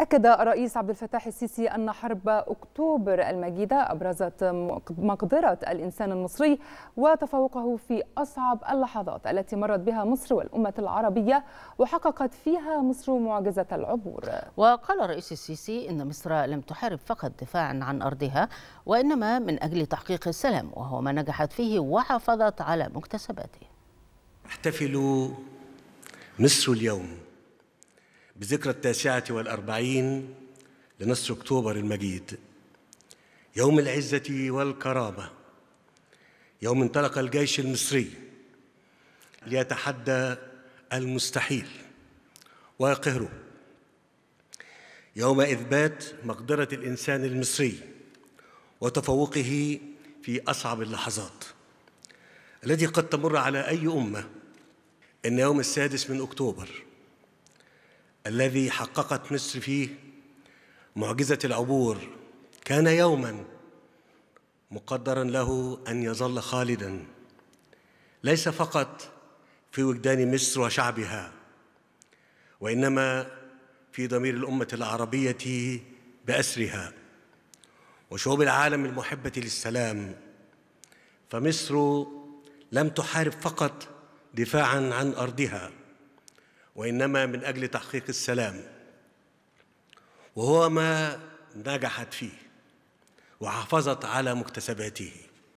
أكد الرئيس عبد الفتاح السيسي أن حرب أكتوبر المجيدة أبرزت مقدرة الإنسان المصري وتفوقه في أصعب اللحظات التي مرت بها مصر والأمة العربية وحققت فيها مصر معجزة العبور وقال الرئيس السيسي إن مصر لم تحارب فقط دفاعا عن أرضها وإنما من أجل تحقيق السلام وهو ما نجحت فيه وحافظت على مكتسباته احتفلوا مصر اليوم بذكرى التاسعة والأربعين لنص أكتوبر المجيد يوم العزة والكرامة يوم انطلق الجيش المصري ليتحدى المستحيل ويقهره يوم إثبات مقدرة الإنسان المصري وتفوقه في أصعب اللحظات الذي قد تمر على أي أمة إن يوم السادس من أكتوبر الذي حققت مصر فيه معجزة العبور كان يوما مقدرا له أن يظل خالدا ليس فقط في وجدان مصر وشعبها وإنما في ضمير الأمة العربية بأسرها وشعوب العالم المحبة للسلام فمصر لم تحارب فقط دفاعا عن أرضها وانما من اجل تحقيق السلام وهو ما نجحت فيه وحافظت على مكتسباته